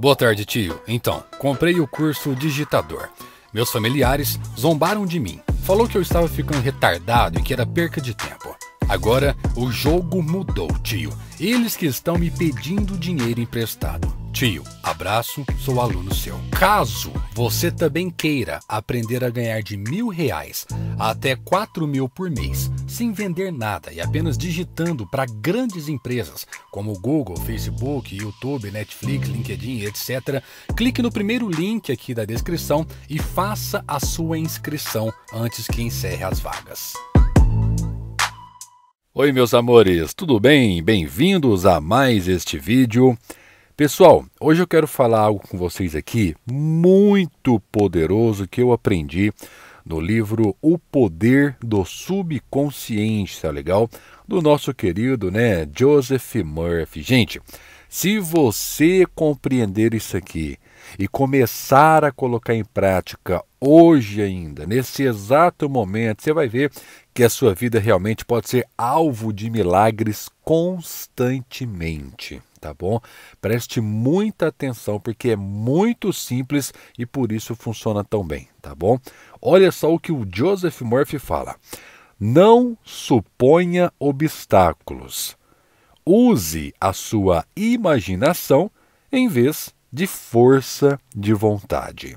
Boa tarde, tio. Então, comprei o curso Digitador. Meus familiares zombaram de mim. Falou que eu estava ficando retardado e que era perca de tempo. Agora o jogo mudou, tio. Eles que estão me pedindo dinheiro emprestado. Tio, abraço, sou aluno seu. Caso você também queira aprender a ganhar de mil reais a até quatro mil por mês, sem vender nada e apenas digitando para grandes empresas como Google, Facebook, YouTube, Netflix, LinkedIn, etc., clique no primeiro link aqui da descrição e faça a sua inscrição antes que encerre as vagas. Oi, meus amores, tudo bem? Bem-vindos a mais este vídeo. Pessoal, hoje eu quero falar algo com vocês aqui muito poderoso que eu aprendi no livro O Poder do Subconsciente, tá legal? Do nosso querido, né, Joseph Murphy. Gente, se você compreender isso aqui e começar a colocar em prática hoje ainda, nesse exato momento, você vai ver que a sua vida realmente pode ser alvo de milagres constantemente, tá bom? Preste muita atenção porque é muito simples e por isso funciona tão bem, tá bom? Olha só o que o Joseph Murphy fala: não suponha obstáculos. Use a sua imaginação em vez de força de vontade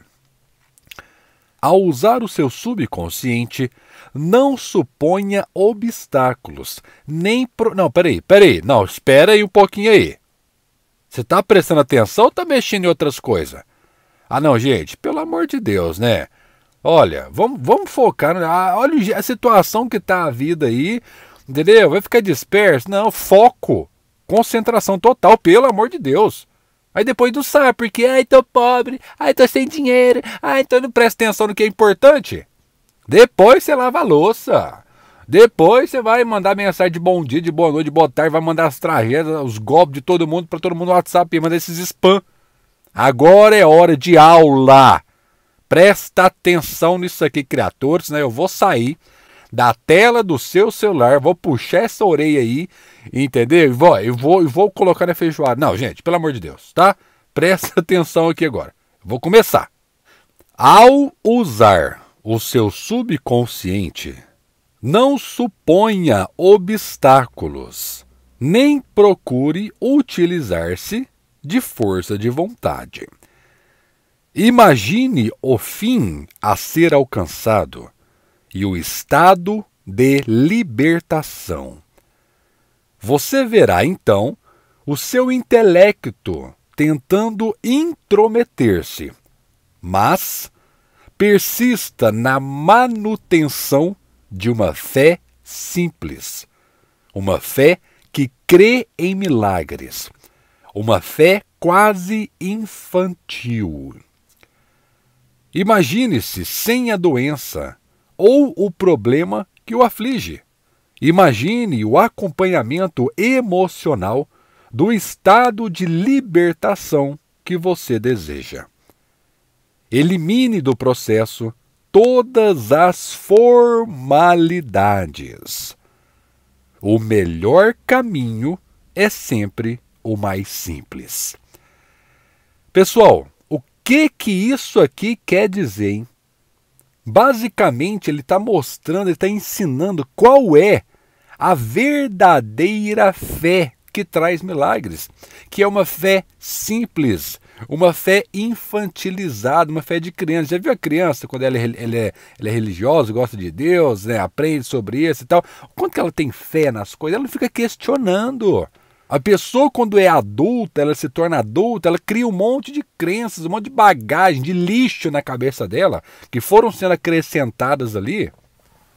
ao usar o seu subconsciente, não suponha obstáculos, nem... Pro... Não, peraí, peraí, não, espera aí um pouquinho aí. Você está prestando atenção ou está mexendo em outras coisas? Ah, não, gente, pelo amor de Deus, né? Olha, vamos, vamos focar, ah, olha a situação que está a vida aí, entendeu? Vai ficar disperso? Não, foco, concentração total, pelo amor de Deus. Aí depois do SAR, porque ai, tô pobre, ai, tô sem dinheiro, ai, então não presta atenção no que é importante. Depois você lava a louça. Depois você vai mandar mensagem de bom dia, de boa noite, de boa tarde, vai mandar as tragédias, os golpes de todo mundo para todo mundo no WhatsApp e manda esses spam. Agora é hora de aula. Presta atenção nisso aqui, criaturas, né? Eu vou sair da tela do seu celular, vou puxar essa orelha aí, entendeu? E vou, eu vou, eu vou colocar na feijoada. Não, gente, pelo amor de Deus, tá? Presta atenção aqui agora. Vou começar. Ao usar o seu subconsciente, não suponha obstáculos, nem procure utilizar-se de força de vontade. Imagine o fim a ser alcançado e o estado de libertação. Você verá então o seu intelecto tentando intrometer-se, mas persista na manutenção de uma fé simples, uma fé que crê em milagres, uma fé quase infantil. Imagine-se sem a doença, ou o problema que o aflige. Imagine o acompanhamento emocional do estado de libertação que você deseja. Elimine do processo todas as formalidades. O melhor caminho é sempre o mais simples. Pessoal, o que que isso aqui quer dizer? Hein? Basicamente, ele está mostrando, ele está ensinando qual é a verdadeira fé que traz milagres, que é uma fé simples, uma fé infantilizada, uma fé de criança. Já viu a criança quando ela é, ela é, ela é religiosa, gosta de Deus, né? aprende sobre isso e tal? Quanto que ela tem fé nas coisas? Ela não fica questionando. A pessoa, quando é adulta, ela se torna adulta, ela cria um monte de crenças, um monte de bagagem, de lixo na cabeça dela, que foram sendo acrescentadas ali,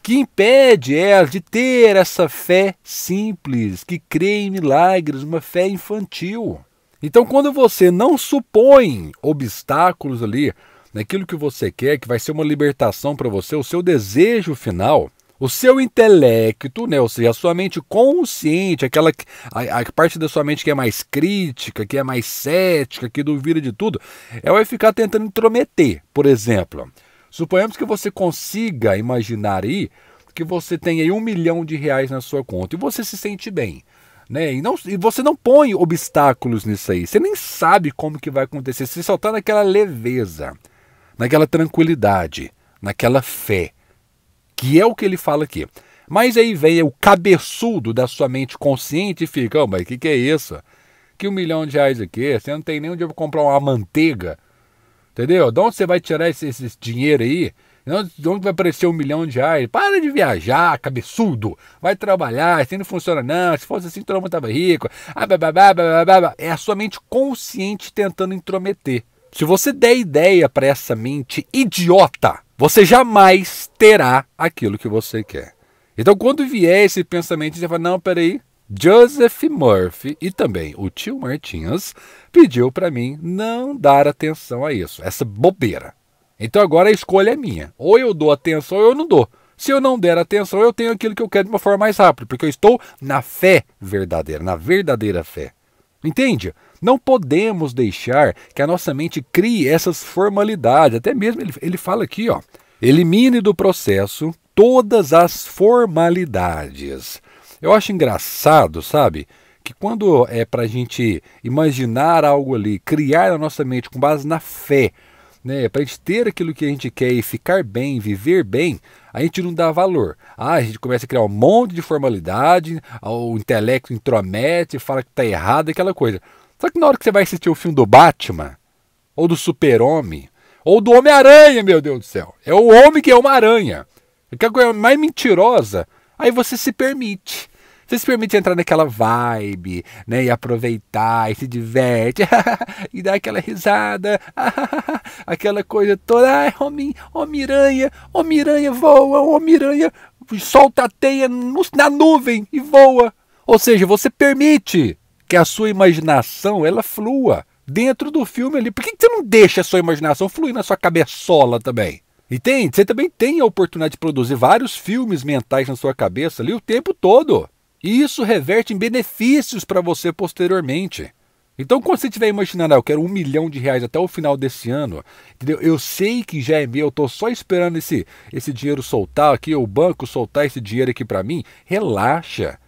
que impede ela de ter essa fé simples, que crê em milagres, uma fé infantil. Então, quando você não supõe obstáculos ali, naquilo que você quer, que vai ser uma libertação para você, o seu desejo final, o seu intelecto, né, ou seja, a sua mente consciente, aquela a, a, parte da sua mente que é mais crítica, que é mais cética, que duvida de tudo, ela é vai ficar tentando intrometer. Por exemplo, suponhamos que você consiga imaginar aí que você tem aí um milhão de reais na sua conta e você se sente bem. Né? E, não, e você não põe obstáculos nisso aí. Você nem sabe como que vai acontecer. Você só está naquela leveza, naquela tranquilidade, naquela fé que é o que ele fala aqui. Mas aí vem o cabeçudo da sua mente consciente e fica, oh, mas o que, que é isso? Que um milhão de reais aqui, você não tem nem onde eu comprar uma manteiga. Entendeu? De onde você vai tirar esse, esse dinheiro aí? De onde vai aparecer um milhão de reais? Para de viajar, cabeçudo. Vai trabalhar, assim não funciona não. Se fosse assim, todo mundo tava rico. Ah, é a sua mente consciente tentando intrometer. Se você der ideia para essa mente idiota você jamais terá aquilo que você quer. Então, quando vier esse pensamento, você fala: não, peraí. Joseph Murphy e também o tio Martins pediu para mim não dar atenção a isso, essa bobeira. Então agora a escolha é minha. Ou eu dou atenção ou eu não dou. Se eu não der atenção, eu tenho aquilo que eu quero de uma forma mais rápida, porque eu estou na fé verdadeira, na verdadeira fé. Entende? Não podemos deixar que a nossa mente crie essas formalidades. Até mesmo ele, ele fala aqui, ó. Elimine do processo todas as formalidades. Eu acho engraçado, sabe? Que quando é para a gente imaginar algo ali, criar na nossa mente com base na fé, né, é para a gente ter aquilo que a gente quer e ficar bem, viver bem, a gente não dá valor. Ah, a gente começa a criar um monte de formalidade, ah, o intelecto intromete, fala que está errado, aquela coisa. Só que na hora que você vai assistir o filme do Batman, ou do Super-Homem, ou do Homem-Aranha, meu Deus do céu, é o homem que é uma aranha, é a coisa mais mentirosa, aí você se permite. Você se permite entrar naquela vibe, né? E aproveitar, e se diverte, e dar aquela risada, aquela coisa toda. Ai, homem, oh, miranha, oh, miranha voa, oh, miranha solta a teia na nuvem e voa. Ou seja, você permite que a sua imaginação ela flua dentro do filme ali. Por que, que você não deixa a sua imaginação fluir na sua cabeçola também? Entende? Você também tem a oportunidade de produzir vários filmes mentais na sua cabeça ali o tempo todo. E isso reverte em benefícios para você posteriormente. Então, quando você estiver imaginando, ah, eu quero um milhão de reais até o final desse ano, entendeu? Eu sei que já é meu, eu estou só esperando esse, esse dinheiro soltar aqui, o banco soltar esse dinheiro aqui para mim. Relaxa.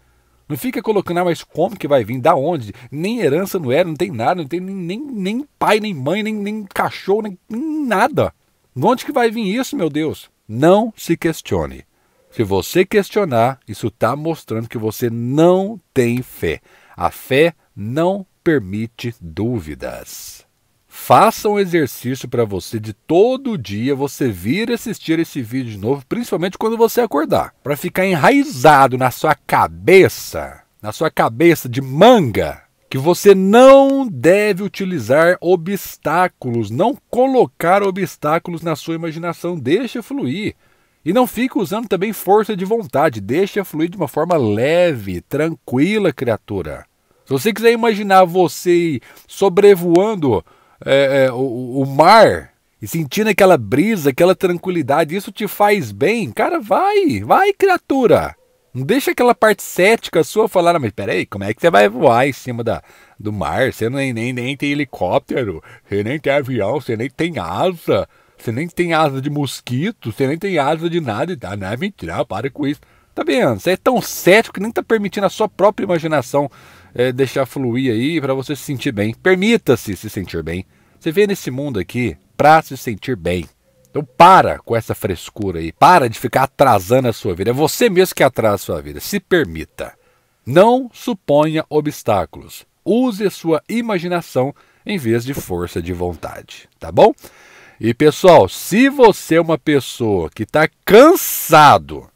Não fica colocando, ah, mas como que vai vir? Da onde? Nem herança não era, não tem nada, não tem nem, nem, nem pai, nem mãe, nem, nem cachorro, nem, nem nada. De onde que vai vir isso, meu Deus? Não se questione. Se você questionar, isso está mostrando que você não tem fé. A fé não permite dúvidas. Faça um exercício para você de todo dia você vir assistir esse vídeo de novo, principalmente quando você acordar, para ficar enraizado na sua cabeça, na sua cabeça de manga, que você não deve utilizar obstáculos, não colocar obstáculos na sua imaginação, deixa fluir. E não fica usando também força de vontade, deixa fluir de uma forma leve, tranquila, criatura. Se você quiser imaginar você sobrevoando é, é, o, o mar e sentindo aquela brisa, aquela tranquilidade, isso te faz bem, cara, vai, vai, criatura. Não deixa aquela parte cética sua falar, ah, mas peraí, como é que você vai voar em cima da, do mar? Você nem, é nem, nem tem helicóptero, você nem tem avião, você nem tem asa. Você nem tem asa de mosquito, você nem tem asa de nada. Ah, não é mentira, ah, para com isso. Tá bem, Você é tão cético que nem tá permitindo a sua própria imaginação é, deixar fluir aí para você se sentir bem. Permita-se se sentir bem. Você vê nesse mundo aqui pra se sentir bem. Então para com essa frescura aí. Para de ficar atrasando a sua vida. É você mesmo que atrasa a sua vida. Se permita. Não suponha obstáculos. Use a sua imaginação em vez de força de vontade, tá bom? E pessoal, se você é uma pessoa que está cansado,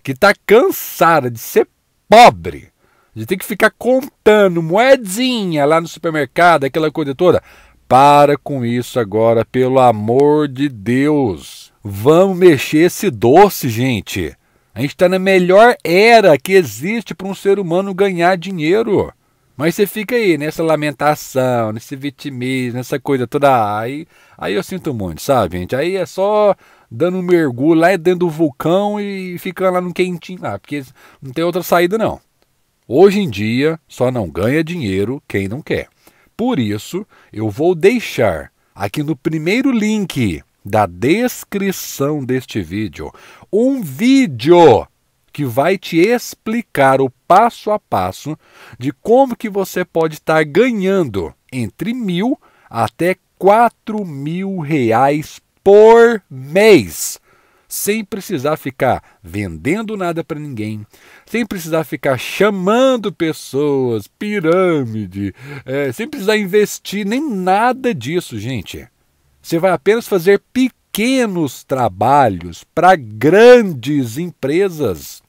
que está cansada de ser pobre, de ter que ficar contando moedinha lá no supermercado, aquela coisa toda, para com isso agora, pelo amor de Deus. Vamos mexer esse doce, gente. A gente está na melhor era que existe para um ser humano ganhar dinheiro. Mas você fica aí nessa lamentação, nesse vitimismo, nessa coisa toda. Aí, aí eu sinto muito, sabe, gente? Aí é só dando um mergulho lá é dentro do vulcão e ficando lá no quentinho lá, porque não tem outra saída não. Hoje em dia, só não ganha dinheiro quem não quer. Por isso, eu vou deixar aqui no primeiro link da descrição deste vídeo um vídeo que vai te explicar o passo a passo de como que você pode estar ganhando entre mil até quatro mil reais por mês sem precisar ficar vendendo nada para ninguém, sem precisar ficar chamando pessoas, pirâmide, é, sem precisar investir nem nada disso, gente. Você vai apenas fazer pequenos trabalhos para grandes empresas.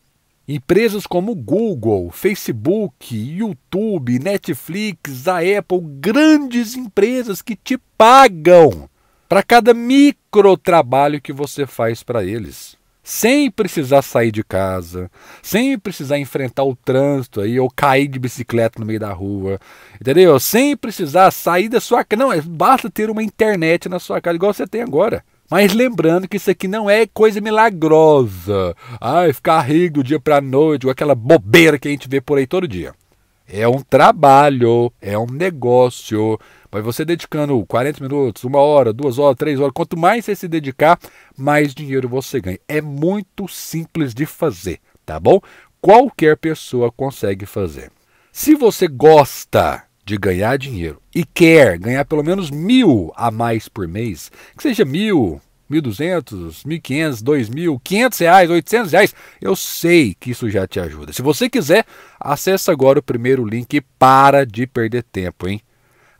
Empresas como Google, Facebook, YouTube, Netflix, a Apple, grandes empresas que te pagam para cada micro trabalho que você faz para eles. Sem precisar sair de casa, sem precisar enfrentar o trânsito aí, ou cair de bicicleta no meio da rua, entendeu? Sem precisar sair da sua casa. Não, é, basta ter uma internet na sua casa, igual você tem agora. Mas lembrando que isso aqui não é coisa milagrosa. Ai, ficar rico do dia para a noite, ou aquela bobeira que a gente vê por aí todo dia. É um trabalho, é um negócio. Mas você dedicando 40 minutos, uma hora, duas horas, três horas, quanto mais você se dedicar, mais dinheiro você ganha. É muito simples de fazer, tá bom? Qualquer pessoa consegue fazer. Se você gosta de ganhar dinheiro e quer ganhar pelo menos mil a mais por mês, que seja mil, mil duzentos, mil quinhentos, dois mil, quinhentos reais, oitocentos reais, eu sei que isso já te ajuda. Se você quiser, acessa agora o primeiro link e para de perder tempo, hein?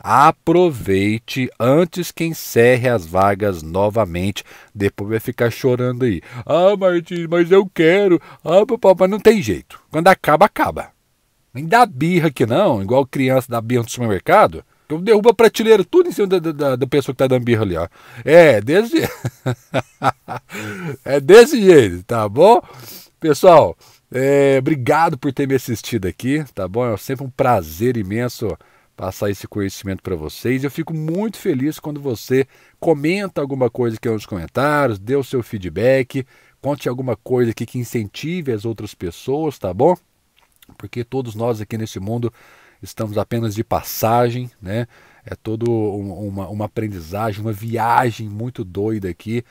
Aproveite antes que encerre as vagas novamente. Depois vai ficar chorando aí. Ah, Martins, mas eu quero. Ah, papai, não tem jeito. Quando acaba, acaba. Nem dá birra que não, igual criança dá birra no supermercado. Eu derrubo a prateleira tudo em cima da, da, da pessoa que tá dando birra ali, ó. É, desse É desse jeito, tá bom? Pessoal, é, obrigado por ter me assistido aqui, tá bom? É sempre um prazer imenso passar esse conhecimento para vocês. Eu fico muito feliz quando você comenta alguma coisa aqui nos comentários, dê o seu feedback, conte alguma coisa aqui que incentive as outras pessoas, tá bom? porque todos nós aqui nesse mundo estamos apenas de passagem, né? É todo uma, uma aprendizagem, uma viagem muito doida aqui.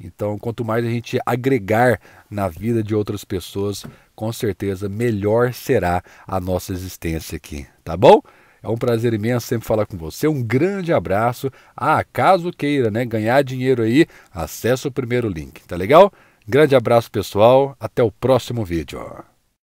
Então, quanto mais a gente agregar na vida de outras pessoas, com certeza melhor será a nossa existência aqui, tá bom? É um prazer imenso sempre falar com você. Um grande abraço. Ah, caso queira, né, ganhar dinheiro aí, acesse o primeiro link, tá legal? Grande abraço, pessoal. Até o próximo vídeo.